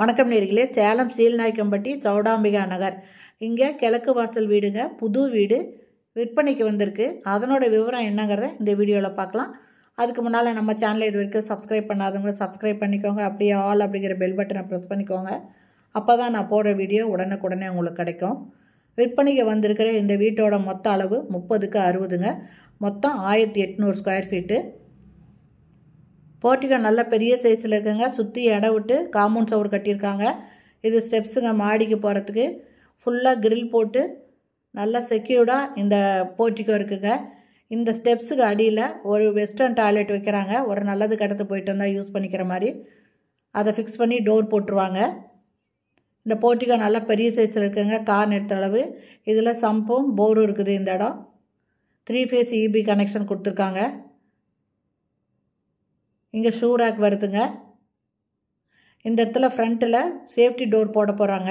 வணக்கம் நேர்களே சேலம் சீல்நாய்க்கம்பட்டி சௌடாம்பிகா நகர் இங்கே கிழக்கு வாசல் வீடுங்க புது வீடு விற்பனைக்கு வந்திருக்கு அதனோட விவரம் என்னங்கிறத இந்த வீடியோவில் பார்க்கலாம் அதுக்கு முன்னால் நம்ம சேனலை இது வரைக்கும் சப்ஸ்கிரைப் பண்ணாதவங்க சப்ஸ்கிரைப் பண்ணிக்கோங்க அப்படியே ஆல் அப்படிங்கிற பெல் பட்டனை ப்ரெஸ் பண்ணிக்கோங்க அப்போ தான் நான் போடுற வீடியோ உடனுக்குடனே உங்களுக்கு கிடைக்கும் விற்பனைக்கு வந்திருக்கிற இந்த வீட்டோட மொத்த அளவு முப்பதுக்கு அறுபதுங்க மொத்தம் ஆயிரத்தி எட்நூறு ஸ்கொயர் ஃபீட்டு போர்ட்டிகோ நல்ல பெரிய சைஸில் இருக்குங்க சுற்றி இடம் விட்டு காம்பவுண்ட் சவுடு கட்டியிருக்காங்க இது ஸ்டெப்ஸுங்க மாடிக்கு போகிறதுக்கு ஃபுல்லாக கிரில் போட்டு நல்லா செக்யூர்டாக இந்த போர்ட்டிகோ இருக்குங்க இந்த ஸ்டெப்ஸுக்கு அடியில் ஒரு வெஸ்டர்ன் டாய்லெட் வைக்கிறாங்க ஒரு நல்லது கடத்து போயிட்டு வந்தால் யூஸ் பண்ணிக்கிற மாதிரி அதை ஃபிக்ஸ் பண்ணி டோர் போட்டுருவாங்க இந்த போர்ட்டிகோ நல்லா பெரிய சைஸில் இருக்குங்க கார் நிறுத்த அளவு இதில் சம்பும் போரும் இருக்குது இந்த இடம் த்ரீ ஃபேஸ் இபி கனெக்ஷன் கொடுத்துருக்காங்க இங்கே ஷூ ரேக் வருதுங்க இந்த இடத்துல ஃப்ரண்ட்டில் சேஃப்டி டோர் போட போகிறாங்க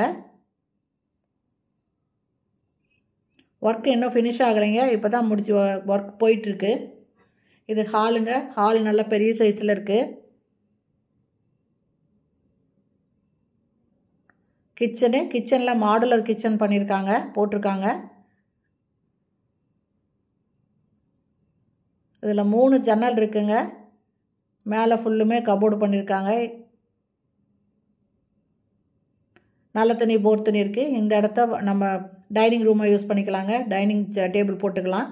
ஒர்க் இன்னும் ஃபினிஷ் ஆகிறீங்க இப்போ தான் முடிச்சு ஒர்க் போயிட்டுருக்கு இது ஹாலுங்க ஹால் நல்லா பெரிய சைஸில் இருக்குது கிச்சனு கிச்சனில் மாடுலர் கிச்சன் பண்ணியிருக்காங்க போட்டிருக்காங்க இதில் மூணு ஜன்னல் இருக்குங்க மேலே ஃபுல்லுமே கபோர்டு பண்ணியிருக்காங்க நல்ல தண்ணி போர் தண்ணி இருக்குது இந்த இடத்த நம்ம டைனிங் ரூமை யூஸ் பண்ணிக்கலாங்க டைனிங் டேபிள் uh, போட்டுக்கலாம்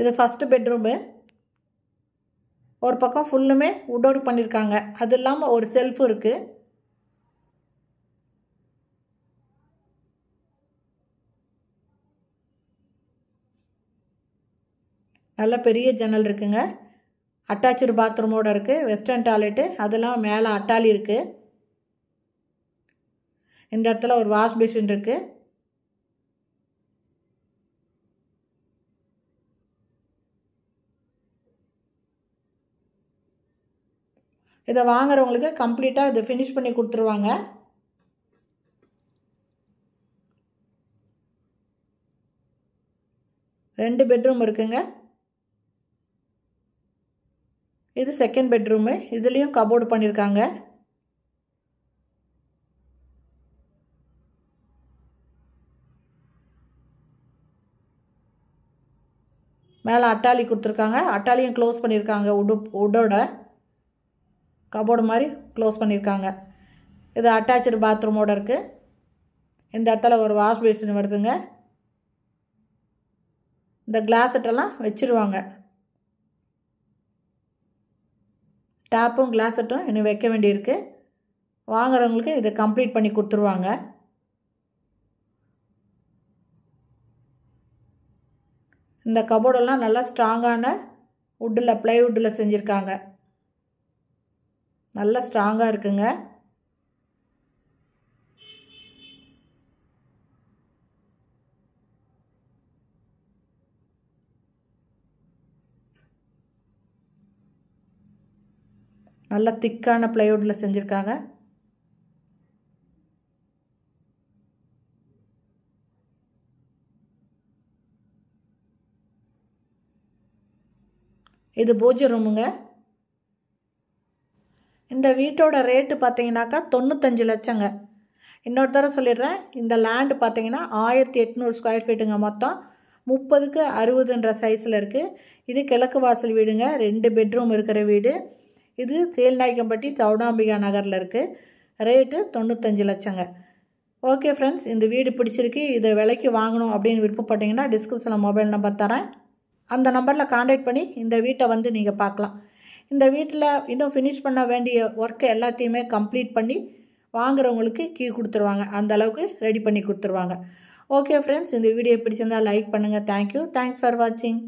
இது ஃபஸ்ட்டு பெட்ரூமு ஒரு பக்கம் ஃபுல்லுமே வுட் ஒர்க் பண்ணியிருக்காங்க அது இல்லாமல் ஒரு செல்ஃப் இருக்குது நல்ல பெரிய ஜன்னல் இருக்குங்க அட்டாச்சு பாத்ரூமோடு இருக்குது வெஸ்டர்ன் டாய்லெட்டு அதெல்லாம் மேலே அட்டாலி இருக்குது இந்த இடத்துல ஒரு வாஷ் பேஷின் இருக்குது இதை வாங்குறவங்களுக்கு கம்ப்ளீட்டாக இதை ஃபினிஷ் பண்ணி கொடுத்துருவாங்க ரெண்டு பெட்ரூம் இருக்குங்க இது செகண்ட் பெட்ரூமு இதுலேயும் கபோர்டு பண்ணியிருக்காங்க மேலே அட்டாலி கொடுத்துருக்காங்க அட்டாலியும் க்ளோஸ் பண்ணியிருக்காங்க உடு உடோட கபோர்டு மாதிரி க்ளோஸ் பண்ணியிருக்காங்க இது அட்டாச்சு பாத்ரூமோடு இருக்குது இந்த இடத்துல ஒரு வாஷ் பேசின் வருதுங்க இந்த கிளாஸட்டெல்லாம் வச்சுருவாங்க டேப்பும் கிளாஸட்டும் இன்னும் வைக்க வேண்டியிருக்கு வாங்குறவங்களுக்கு இதை கம்ப்ளீட் பண்ணி கொடுத்துருவாங்க இந்த கபோர்டெல்லாம் நல்லா ஸ்ட்ராங்கான உட்டில் ப்ளைவுட்டில் செஞ்சுருக்காங்க நல்லா ஸ்ட்ராங்காக இருக்குங்க நல்ல திக்கான ப்ளைவுட்டில் செஞ்சுருக்காங்க இது பூஜை ரூமுங்க இந்த வீட்டோட ரேட்டு பார்த்தீங்கன்னாக்கா தொண்ணூத்தஞ்சு லட்சங்க இன்னொரு தடவை சொல்லிடுறேன் இந்த லேண்டு பார்த்தீங்கன்னா ஆயிரத்தி எட்நூறு ஸ்கொயர் ஃபீட்டுங்க மொத்தம் முப்பதுக்கு அறுபதுன்ற சைஸில் இருக்குது இது கிழக்கு வாசல் வீடுங்க ரெண்டு பெட்ரூம் இருக்கிற வீடு இது சேல்நாயக்கம்பட்டி சவுடாம்பிகா நகரில் இருக்குது ரேட்டு தொண்ணூத்தஞ்சு லட்சங்க ஓகே ஃப்ரெண்ட்ஸ் இந்த வீடு பிடிச்சிருக்கு இதை விலைக்கு வாங்கணும் அப்படின்னு விருப்பப்பட்டீங்கன்னா டிஸ்கிரிப்ஷனில் மொபைல் நம்பர் தரேன் அந்த நம்பரில் காண்டாக்ட் பண்ணி இந்த வீட்டை வந்து நீங்கள் பார்க்கலாம் இந்த வீட்டில் இன்னும் ஃபினிஷ் பண்ண வேண்டிய ஒர்க்கை எல்லாத்தையுமே கம்ப்ளீட் பண்ணி வாங்குறவங்களுக்கு கீ கொடுத்துருவாங்க அந்த அளவுக்கு ரெடி பண்ணி கொடுத்துருவாங்க ஓகே ஃப்ரெண்ட்ஸ் இந்த வீடியோ பிடிச்சிருந்தால் லைக் பண்ணுங்கள் தேங்க்யூ தேங்க்ஸ் ஃபார் வாட்சிங்